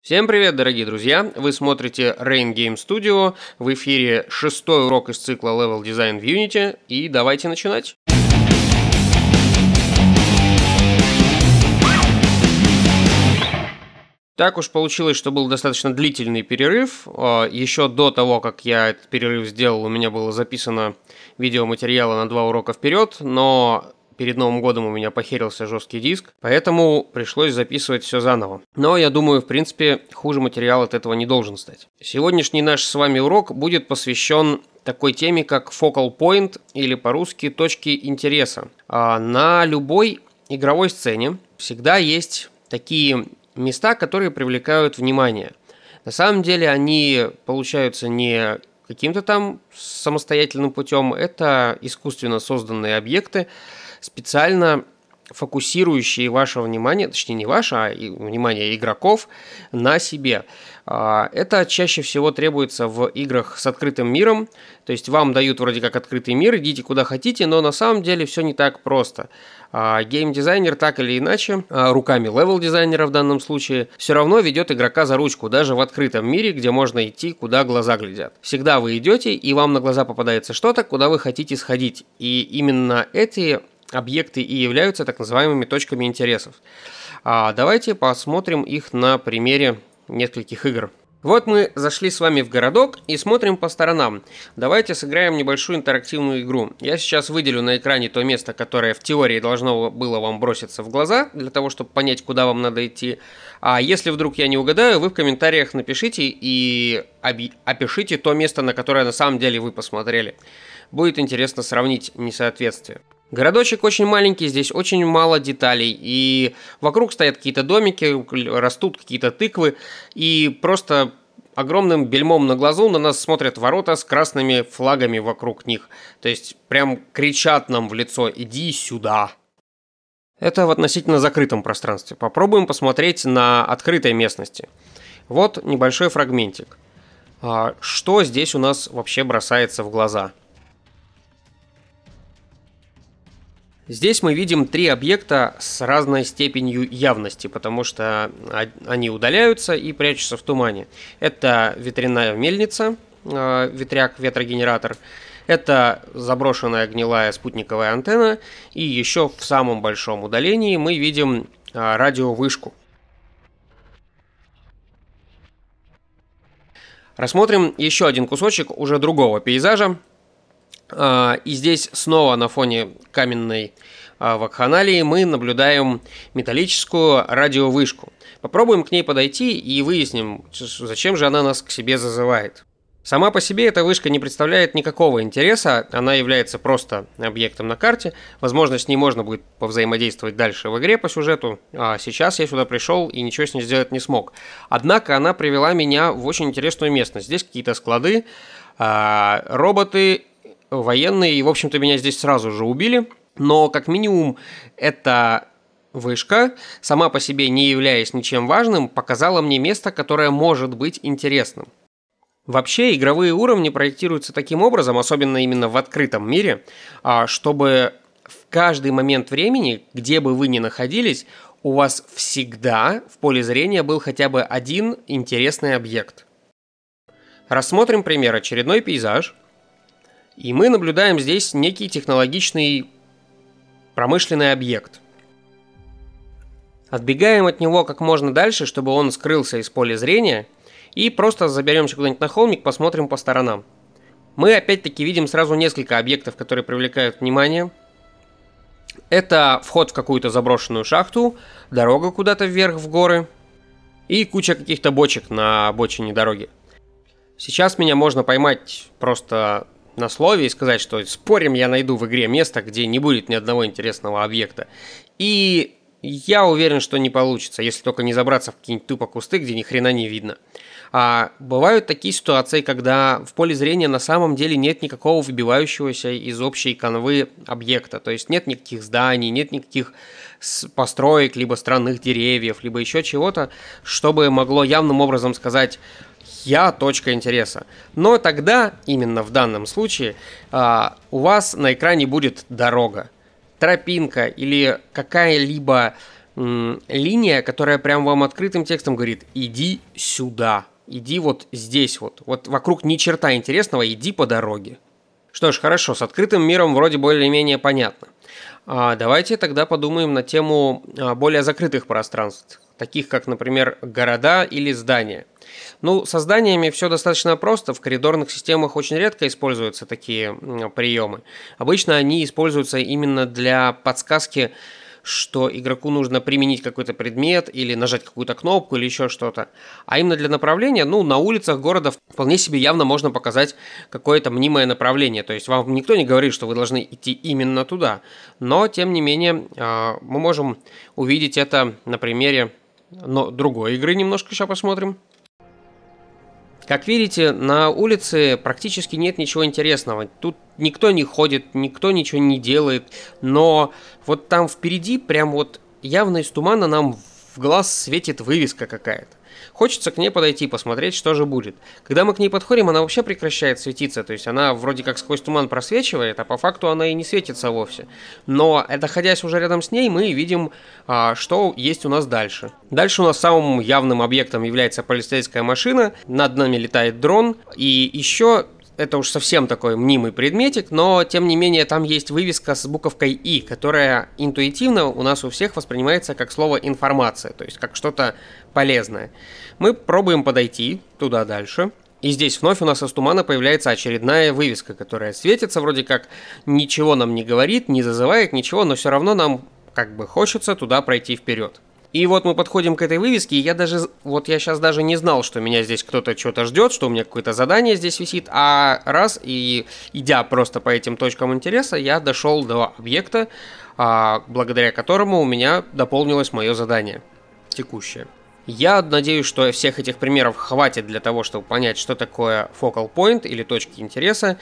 Всем привет, дорогие друзья! Вы смотрите Rain Game Studio, в эфире шестой урок из цикла Level Design в Unity, и давайте начинать! Так уж получилось, что был достаточно длительный перерыв. А, еще до того, как я этот перерыв сделал, у меня было записано видеоматериала на два урока вперед, но перед Новым годом у меня похерился жесткий диск, поэтому пришлось записывать все заново. Но я думаю, в принципе, хуже материал от этого не должен стать. Сегодняшний наш с вами урок будет посвящен такой теме, как focal point или по-русски точки интереса. А на любой игровой сцене всегда есть такие места, которые привлекают внимание. На самом деле они получаются не каким-то там самостоятельным путем, это искусственно созданные объекты, специально фокусирующие ваше внимание, точнее не ваше, а внимание игроков на себе. А, это чаще всего требуется в играх с открытым миром, то есть вам дают вроде как открытый мир, идите куда хотите, но на самом деле все не так просто. А, геймдизайнер так или иначе, а, руками левел-дизайнера в данном случае, все равно ведет игрока за ручку, даже в открытом мире, где можно идти, куда глаза глядят. Всегда вы идете, и вам на глаза попадается что-то, куда вы хотите сходить. И именно эти объекты и являются так называемыми точками интересов. А давайте посмотрим их на примере нескольких игр. Вот мы зашли с вами в городок и смотрим по сторонам. Давайте сыграем небольшую интерактивную игру. Я сейчас выделю на экране то место, которое в теории должно было вам броситься в глаза, для того, чтобы понять, куда вам надо идти. А если вдруг я не угадаю, вы в комментариях напишите и опишите то место, на которое на самом деле вы посмотрели. Будет интересно сравнить несоответствие. Городочек очень маленький, здесь очень мало деталей, и вокруг стоят какие-то домики, растут какие-то тыквы, и просто огромным бельмом на глазу на нас смотрят ворота с красными флагами вокруг них. То есть прям кричат нам в лицо «иди сюда». Это в относительно закрытом пространстве. Попробуем посмотреть на открытой местности. Вот небольшой фрагментик. А что здесь у нас вообще бросается в глаза – Здесь мы видим три объекта с разной степенью явности, потому что они удаляются и прячутся в тумане. Это ветряная мельница, э, ветряк, ветрогенератор. Это заброшенная гнилая спутниковая антенна. И еще в самом большом удалении мы видим э, радиовышку. Рассмотрим еще один кусочек уже другого пейзажа, а, и здесь снова на фоне каменной а, вакханалии мы наблюдаем металлическую радиовышку. Попробуем к ней подойти и выясним, зачем же она нас к себе зазывает. Сама по себе эта вышка не представляет никакого интереса, она является просто объектом на карте. Возможно, с ней можно будет повзаимодействовать дальше в игре по сюжету, а сейчас я сюда пришел и ничего с ней сделать не смог. Однако она привела меня в очень интересную местность. Здесь какие-то склады, а, роботы военные, и, в общем-то, меня здесь сразу же убили. Но, как минимум, эта вышка, сама по себе не являясь ничем важным, показала мне место, которое может быть интересным. Вообще, игровые уровни проектируются таким образом, особенно именно в открытом мире, а, чтобы в каждый момент времени, где бы вы ни находились, у вас всегда в поле зрения был хотя бы один интересный объект. Рассмотрим пример очередной пейзаж – и мы наблюдаем здесь некий технологичный промышленный объект. Отбегаем от него как можно дальше, чтобы он скрылся из поля зрения, и просто заберемся куда-нибудь на холмик, посмотрим по сторонам. Мы опять-таки видим сразу несколько объектов, которые привлекают внимание. Это вход в какую-то заброшенную шахту, дорога куда-то вверх в горы и куча каких-то бочек на обочине дороги. Сейчас меня можно поймать просто на слове и сказать, что спорим, я найду в игре место, где не будет ни одного интересного объекта. И я уверен, что не получится, если только не забраться в какие-нибудь тупо кусты, где ни хрена не видно. А бывают такие ситуации, когда в поле зрения на самом деле нет никакого выбивающегося из общей канвы объекта. То есть нет никаких зданий, нет никаких построек, либо странных деревьев, либо еще чего-то, чтобы могло явным образом сказать, я точка интереса. Но тогда, именно в данном случае, а, у вас на экране будет дорога, тропинка или какая-либо линия, которая прям вам открытым текстом говорит «иди сюда», «иди вот здесь вот», вот вокруг ни черта интересного, иди по дороге. Что ж, хорошо, с открытым миром вроде более-менее понятно. А, давайте тогда подумаем на тему а, более закрытых пространств, таких как, например, города или здания. Ну, со зданиями все достаточно просто. В коридорных системах очень редко используются такие приемы. Обычно они используются именно для подсказки что игроку нужно применить какой-то предмет или нажать какую-то кнопку или еще что-то. А именно для направления, ну, на улицах города вполне себе явно можно показать какое-то мнимое направление. То есть вам никто не говорит, что вы должны идти именно туда. Но, тем не менее, а, мы можем увидеть это на примере но другой игры немножко сейчас посмотрим. Как видите, на улице практически нет ничего интересного. Тут никто не ходит, никто ничего не делает. Но вот там впереди прям вот явно из тумана нам в глаз светит вывеска какая-то. Хочется к ней подойти и посмотреть, что же будет. Когда мы к ней подходим, она вообще прекращает светиться, то есть она вроде как сквозь туман просвечивает, а по факту она и не светится вовсе. Но, находясь уже рядом с ней, мы видим, а, что есть у нас дальше. Дальше у нас самым явным объектом является полицейская машина, над нами летает дрон, и еще это уж совсем такой мнимый предметик, но тем не менее там есть вывеска с буковкой «и», которая интуитивно у нас у всех воспринимается как слово «информация», то есть как что-то полезное. Мы пробуем подойти туда дальше, и здесь вновь у нас из тумана появляется очередная вывеска, которая светится, вроде как ничего нам не говорит, не зазывает ничего, но все равно нам как бы хочется туда пройти вперед. И вот мы подходим к этой вывеске, и я даже, вот я сейчас даже не знал, что меня здесь кто-то что-то ждет, что у меня какое-то задание здесь висит, а раз, и идя просто по этим точкам интереса, я дошел до объекта, а, благодаря которому у меня дополнилось мое задание текущее. Я надеюсь, что всех этих примеров хватит для того, чтобы понять, что такое focal point или точки интереса.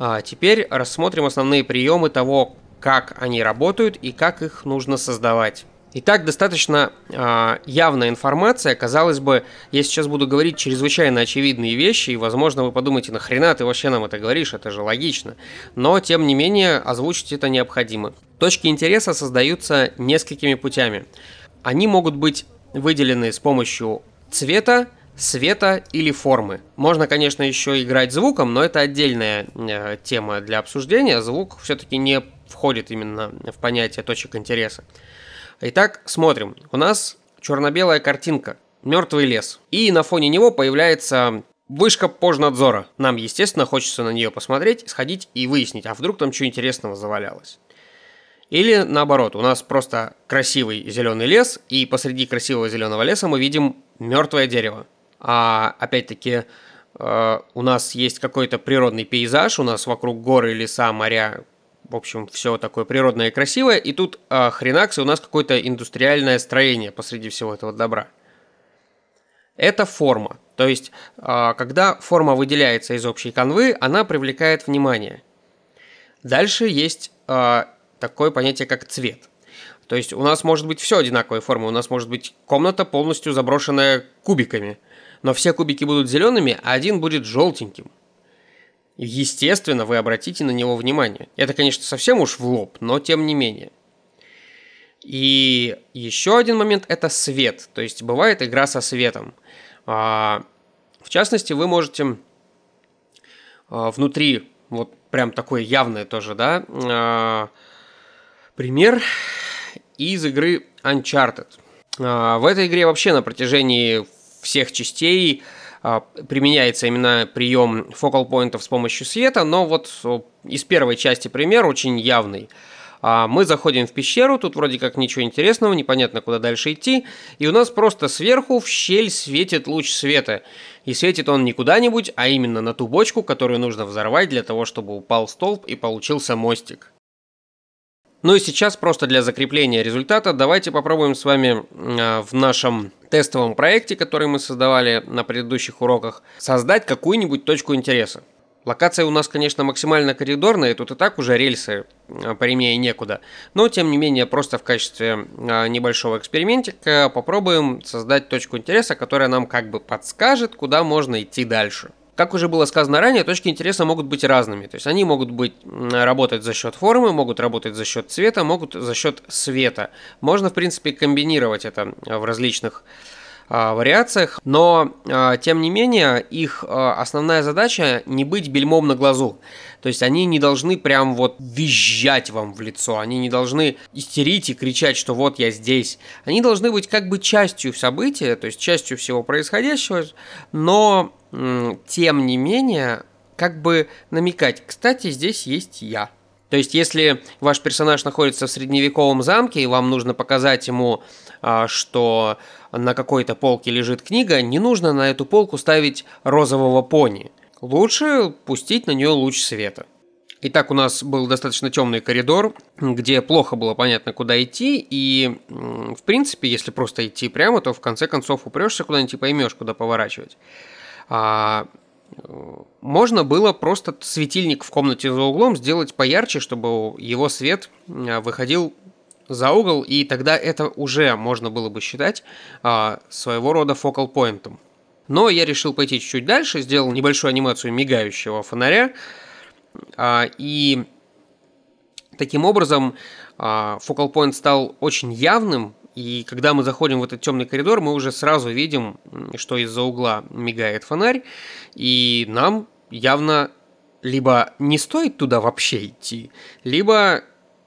А, теперь рассмотрим основные приемы того, как они работают и как их нужно создавать. Итак, достаточно э, явная информация. Казалось бы, я сейчас буду говорить чрезвычайно очевидные вещи, и, возможно, вы подумаете, нахрена ты вообще нам это говоришь, это же логично. Но, тем не менее, озвучить это необходимо. Точки интереса создаются несколькими путями. Они могут быть выделены с помощью цвета, света или формы. Можно, конечно, еще играть звуком, но это отдельная э, тема для обсуждения. Звук все-таки не входит именно в понятие точек интереса. Итак, смотрим. У нас черно-белая картинка. Мертвый лес. И на фоне него появляется вышка пожнадзора. Нам, естественно, хочется на нее посмотреть, сходить и выяснить, а вдруг там что интересного завалялось. Или наоборот, у нас просто красивый зеленый лес, и посреди красивого зеленого леса мы видим мертвое дерево. А опять-таки, э, у нас есть какой-то природный пейзаж, у нас вокруг горы, леса, моря, в общем, все такое природное и красивое, и тут э, хренакс, и у нас какое-то индустриальное строение посреди всего этого добра. Это форма. То есть, э, когда форма выделяется из общей канвы, она привлекает внимание. Дальше есть э, такое понятие, как цвет. То есть у нас может быть все одинаковой формы, у нас может быть комната полностью заброшенная кубиками, но все кубики будут зелеными, а один будет желтеньким естественно, вы обратите на него внимание. Это, конечно, совсем уж в лоб, но тем не менее. И еще один момент – это свет. То есть бывает игра со светом. А, в частности, вы можете а, внутри, вот прям такое явное тоже, да, а, пример из игры Uncharted. В этой игре вообще на протяжении всех частей а, применяется именно прием фокал-поинтов с помощью света, но вот из первой части пример очень явный. А, мы заходим в пещеру, тут вроде как ничего интересного, непонятно куда дальше идти, и у нас просто сверху в щель светит луч света. И светит он не куда-нибудь, а именно на ту бочку, которую нужно взорвать для того, чтобы упал столб и получился мостик. Ну и сейчас просто для закрепления результата давайте попробуем с вами а, в нашем тестовом проекте, который мы создавали на предыдущих уроках, создать какую-нибудь точку интереса. Локация у нас, конечно, максимально коридорная, тут и так уже рельсы а, прямее некуда. Но, тем не менее, просто в качестве а, небольшого экспериментика попробуем создать точку интереса, которая нам как бы подскажет, куда можно идти дальше. Как уже было сказано ранее, точки интереса могут быть разными. То есть они могут быть, работать за счет формы, могут работать за счет цвета, могут за счет света. Можно, в принципе, комбинировать это э, в различных э, вариациях, но э, тем не менее их основная задача не быть бельмом на глазу. То есть они не должны прям вот визжать вам в лицо, они не должны истерить и кричать, что вот я здесь. Они должны быть как бы частью события, то есть частью всего происходящего, но тем не менее, как бы намекать, кстати, здесь есть я. То есть, если ваш персонаж находится в средневековом замке, и вам нужно показать ему, а, что на какой-то полке лежит книга, не нужно на эту полку ставить розового пони. Лучше пустить на нее луч света. Итак, у нас был достаточно темный коридор, где плохо было понятно, куда идти, и, в принципе, если просто идти прямо, то в конце концов упрешься куда-нибудь и поймешь, куда поворачивать. А, можно было просто светильник в комнате за углом сделать поярче, чтобы его свет а, выходил за угол, и тогда это уже можно было бы считать а, своего рода фокал-поинтом. Но я решил пойти чуть-чуть дальше, сделал небольшую анимацию мигающего фонаря, и таким образом фокал-поинт стал очень явным, и когда мы заходим в этот темный коридор, мы уже сразу видим, что из-за угла мигает фонарь, и нам явно либо не стоит туда вообще идти, либо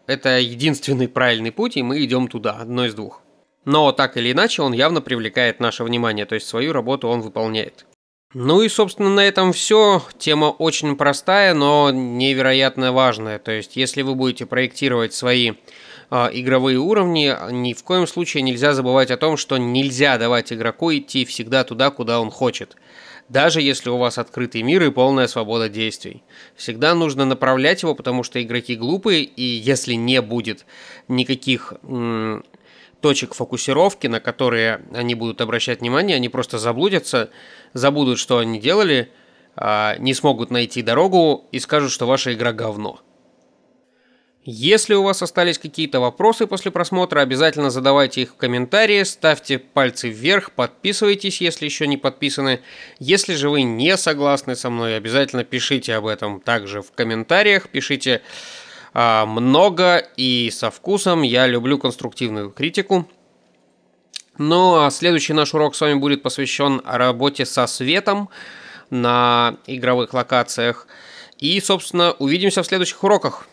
это единственный правильный путь, и мы идем туда, одно из двух. Но так или иначе, он явно привлекает наше внимание, то есть свою работу он выполняет. Ну и, собственно, на этом все. Тема очень простая, но невероятно важная. То есть, если вы будете проектировать свои а, игровые уровни, ни в коем случае нельзя забывать о том, что нельзя давать игроку идти всегда туда, куда он хочет. Даже если у вас открытый мир и полная свобода действий. Всегда нужно направлять его, потому что игроки глупые, и если не будет никаких точек фокусировки, на которые они будут обращать внимание, они просто заблудятся, забудут, что они делали, а, не смогут найти дорогу и скажут, что ваша игра говно. Если у вас остались какие-то вопросы после просмотра, обязательно задавайте их в комментарии, ставьте пальцы вверх, подписывайтесь, если еще не подписаны. Если же вы не согласны со мной, обязательно пишите об этом также в комментариях, пишите э, много и со вкусом. Я люблю конструктивную критику. Ну а следующий наш урок с вами будет посвящен работе со светом на игровых локациях. И, собственно, увидимся в следующих уроках.